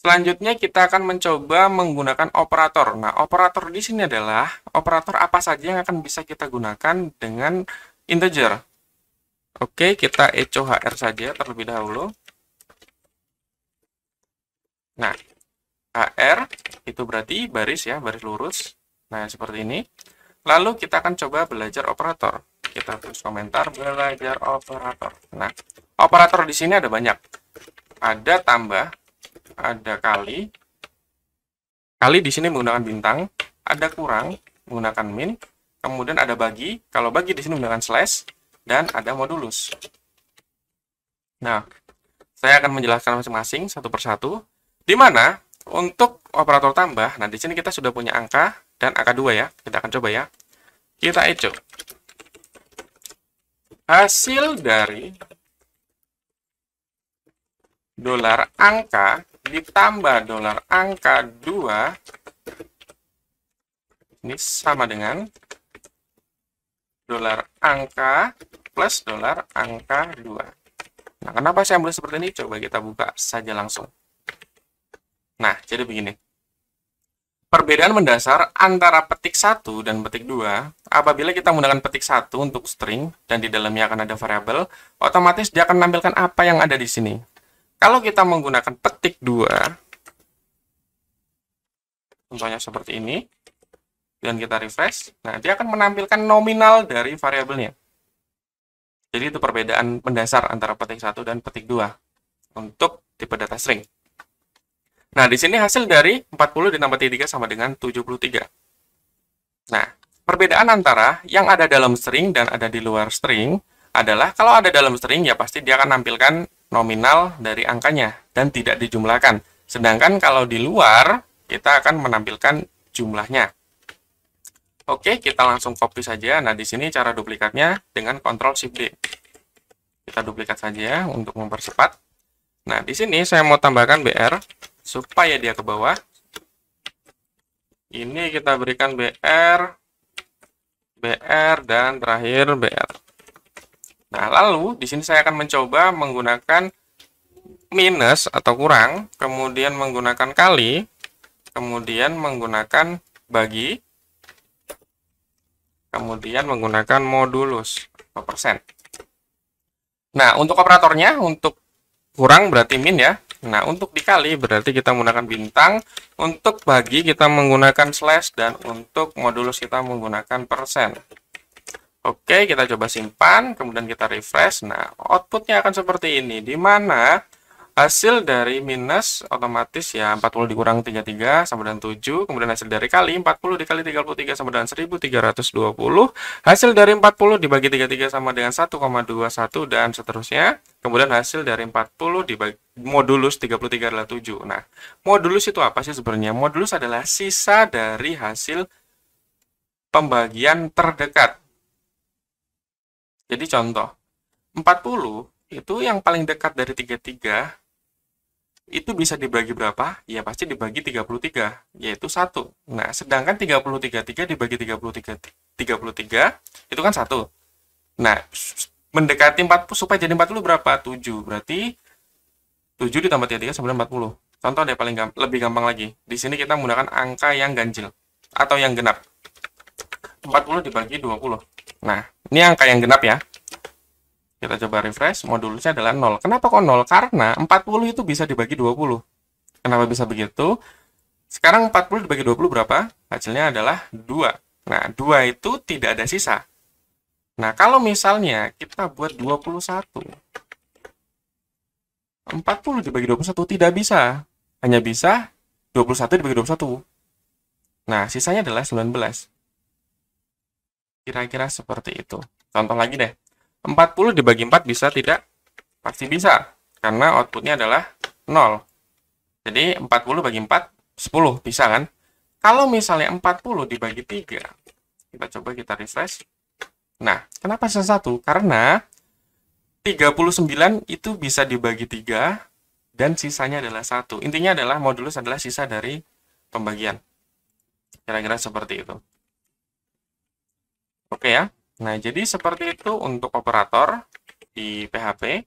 Selanjutnya kita akan mencoba menggunakan operator. Nah, operator di sini adalah operator apa saja yang akan bisa kita gunakan dengan integer. Oke, kita echo hr saja terlebih dahulu. Nah, HR itu berarti baris ya, baris lurus. Nah, seperti ini. Lalu kita akan coba belajar operator. Kita tulis komentar belajar operator. Nah, operator di sini ada banyak. Ada tambah, ada kali. Kali di sini menggunakan bintang, ada kurang menggunakan min, kemudian ada bagi, kalau bagi di sini menggunakan slash, dan ada modulus. Nah, saya akan menjelaskan masing-masing satu persatu. Di mana untuk operator tambah, nah di sini kita sudah punya angka dan angka dua ya. Kita akan coba ya. Kita echo. Hasil dari dolar angka ditambah dolar angka 2 ini sama dengan dolar angka plus dolar angka 2. Nah, kenapa saya ambil seperti ini? Coba kita buka saja langsung. Nah, jadi begini. Perbedaan mendasar antara petik 1 dan petik 2, apabila kita menggunakan petik 1 untuk string dan di dalamnya akan ada variabel, otomatis dia akan menampilkan apa yang ada di sini. Kalau kita menggunakan petik 2, contohnya seperti ini, dan kita refresh, nah dia akan menampilkan nominal dari variabelnya. Jadi itu perbedaan mendasar antara petik 1 dan petik 2 untuk tipe data string. Nah, di sini hasil dari 40 ditambah 3 sama dengan 73. Nah, perbedaan antara yang ada dalam string dan ada di luar string adalah kalau ada dalam string ya pasti dia akan nampilkan nominal dari angkanya dan tidak dijumlahkan. Sedangkan kalau di luar, kita akan menampilkan jumlahnya. Oke, kita langsung copy saja. Nah, di sini cara duplikatnya dengan Ctrl Shift D. Kita duplikat saja untuk mempercepat. Nah, di sini saya mau tambahkan BR supaya dia ke bawah. Ini kita berikan BR, BR, dan terakhir BR. Nah, lalu di sini saya akan mencoba menggunakan minus atau kurang, kemudian menggunakan kali, kemudian menggunakan bagi, kemudian menggunakan modulus atau persen. Nah, untuk operatornya, untuk kurang berarti min ya. Nah, untuk dikali berarti kita menggunakan bintang, untuk bagi kita menggunakan slash, dan untuk modulus kita menggunakan persen. Oke, kita coba simpan, kemudian kita refresh. Nah, outputnya akan seperti ini, di mana hasil dari minus otomatis ya 40 dikurang 33 sama dengan 7, kemudian hasil dari kali 40 dikali 33 sama dengan 1320, hasil dari 40 dibagi 33 sama dengan 1,21 dan seterusnya. Kemudian hasil dari 40 dibagi modulus 33 adalah 7. Nah, modulus itu apa sih sebenarnya? Modulus adalah sisa dari hasil pembagian terdekat jadi contoh, 40 itu yang paling dekat dari 33 itu bisa dibagi berapa? Ya pasti dibagi 33, yaitu 1. Nah, sedangkan 3 dibagi 33 33 itu kan 1. Nah, mendekati 40 supaya jadi 40 berapa? 7. Berarti 7 ditambah 33 sampai 40. Contoh deh paling gamp lebih gampang lagi. Di sini kita menggunakan angka yang ganjil atau yang genap. 40 dibagi 20. Nah, ini angka yang genap ya. Kita coba refresh, modulnya adalah 0. Kenapa kok 0? Karena 40 itu bisa dibagi 20. Kenapa bisa begitu? Sekarang 40 dibagi 20 berapa? Hasilnya adalah 2. Nah, 2 itu tidak ada sisa. Nah, kalau misalnya kita buat 21. 40 dibagi 21 tidak bisa. Hanya bisa 21 dibagi 21. Nah, sisanya adalah 19. Kira-kira seperti itu. Contoh lagi deh. 40 dibagi 4 bisa tidak? Pasti bisa. Karena outputnya adalah 0. Jadi 40 bagi 4, 10. Bisa kan? Kalau misalnya 40 dibagi 3, kita coba kita refresh. Nah, kenapa satu? Karena 39 itu bisa dibagi 3, dan sisanya adalah satu. Intinya adalah modulus adalah sisa dari pembagian. Kira-kira seperti itu. Oke ya. Nah, jadi seperti itu untuk operator di PHP.